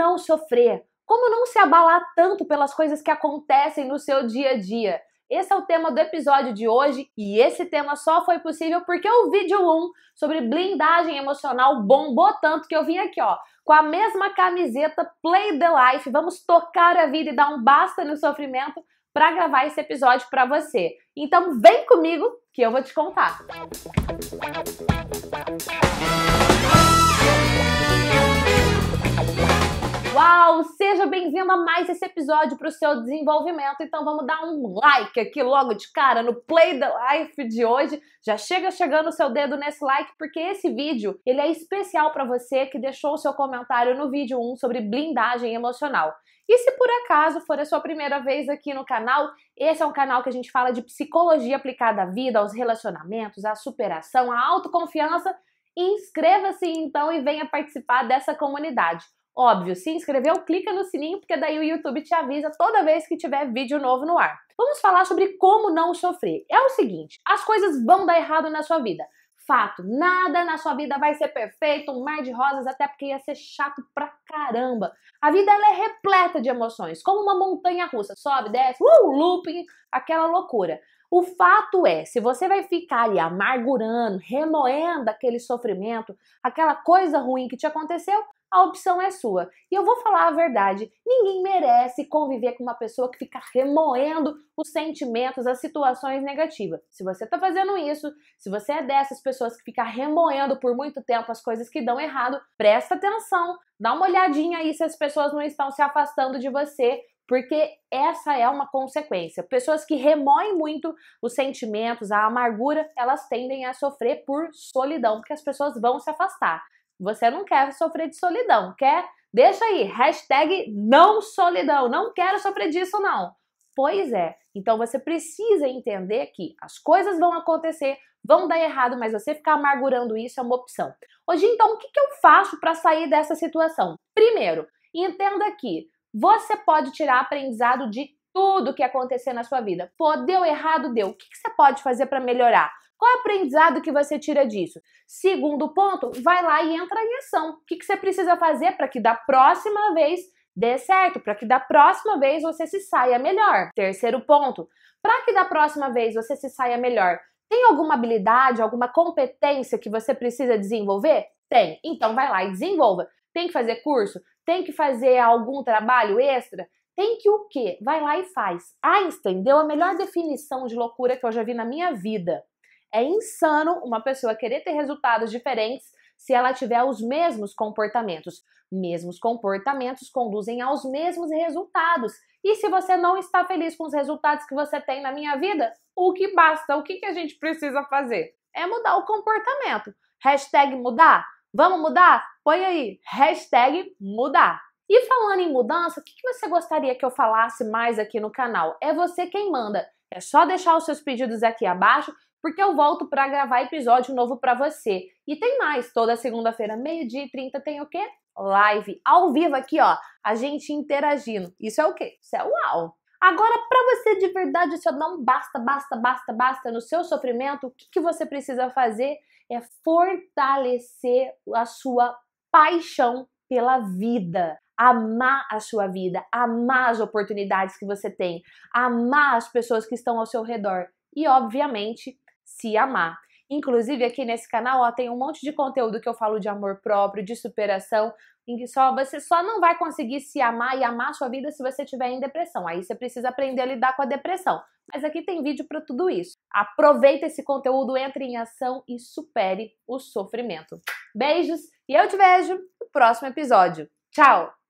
não sofrer? Como não se abalar tanto pelas coisas que acontecem no seu dia a dia? Esse é o tema do episódio de hoje e esse tema só foi possível porque o vídeo 1 sobre blindagem emocional bombou tanto que eu vim aqui, ó, com a mesma camiseta Play the Life, vamos tocar a vida e dar um basta no sofrimento para gravar esse episódio para você. Então vem comigo que eu vou te contar. Música pessoal! Seja bem-vindo a mais esse episódio para o seu desenvolvimento. Então vamos dar um like aqui logo de cara no Play the Life de hoje. Já chega chegando o seu dedo nesse like porque esse vídeo ele é especial para você que deixou o seu comentário no vídeo 1 sobre blindagem emocional. E se por acaso for a sua primeira vez aqui no canal, esse é um canal que a gente fala de psicologia aplicada à vida, aos relacionamentos, à superação, à autoconfiança. Inscreva-se então e venha participar dessa comunidade. Óbvio, se inscreveu, clica no sininho, porque daí o YouTube te avisa toda vez que tiver vídeo novo no ar. Vamos falar sobre como não sofrer. É o seguinte: as coisas vão dar errado na sua vida. Fato, nada na sua vida vai ser perfeito, um mar de rosas, até porque ia ser chato pra caramba. A vida ela é repleta de emoções, como uma montanha russa, sobe, desce, uh, looping, aquela loucura. O fato é, se você vai ficar ali amargurando, remoendo aquele sofrimento, aquela coisa ruim que te aconteceu, a opção é sua. E eu vou falar a verdade: ninguém merece conviver com uma pessoa que fica remoendo os sentimentos, as situações negativas. Se você está fazendo isso, se você é dessas pessoas que fica remoendo por muito tempo as coisas que dão errado, presta atenção, dá uma olhadinha aí se as pessoas não estão se afastando de você porque essa é uma consequência. Pessoas que remoem muito os sentimentos, a amargura, elas tendem a sofrer por solidão, porque as pessoas vão se afastar. Você não quer sofrer de solidão, quer? Deixa aí, hashtag não solidão, não quero sofrer disso não. Pois é, então você precisa entender que as coisas vão acontecer, vão dar errado, mas você ficar amargurando isso é uma opção. Hoje, então, o que, que eu faço para sair dessa situação? Primeiro, entenda que você pode tirar aprendizado de tudo que acontecer na sua vida. Pô, deu errado, deu. O que, você pode fazer para melhorar? Qual é o aprendizado que você tira disso? Segundo ponto, vai lá e entra em ação. O que, que você precisa fazer para que da próxima vez dê certo, para que da próxima vez você se saia melhor? Terceiro ponto, para que da próxima vez você se saia melhor, tem alguma habilidade, alguma competência que você precisa desenvolver? Tem. Então vai lá e desenvolva. Tem que fazer curso? Tem que fazer algum trabalho extra? Tem que o quê? Vai lá e faz. Einstein deu a melhor definição de loucura que eu já vi na minha vida. É insano uma pessoa querer ter resultados diferentes se ela tiver os mesmos comportamentos. Mesmos comportamentos conduzem aos mesmos resultados. E se você não está feliz com os resultados que você tem na minha vida, o que basta? O que, que a gente precisa fazer? É mudar o comportamento. Hashtag mudar. Vamos mudar? Põe aí, hashtag mudar. E falando em mudança, o que você gostaria que eu falasse mais aqui no canal? É você quem manda. É só deixar os seus pedidos aqui abaixo, porque eu volto para gravar episódio novo para você. E tem mais, toda segunda-feira, meio-dia e trinta, tem o quê? Live, ao vivo aqui, ó. A gente interagindo. Isso é o quê? Isso é uau! Agora, para você de verdade só não basta, basta, basta, basta no seu sofrimento, o que, que você precisa fazer é fortalecer a sua paixão pela vida amar a sua vida, amar as oportunidades que você tem, amar as pessoas que estão ao seu redor e, obviamente, se amar. Inclusive, aqui nesse canal ó, tem um monte de conteúdo que eu falo de amor próprio, de superação, em que só você só não vai conseguir se amar e amar sua vida se você estiver em depressão. Aí você precisa aprender a lidar com a depressão. Mas aqui tem vídeo para tudo isso. Aproveita esse conteúdo, entre em ação e supere o sofrimento. Beijos e eu te vejo no próximo episódio. Tchau!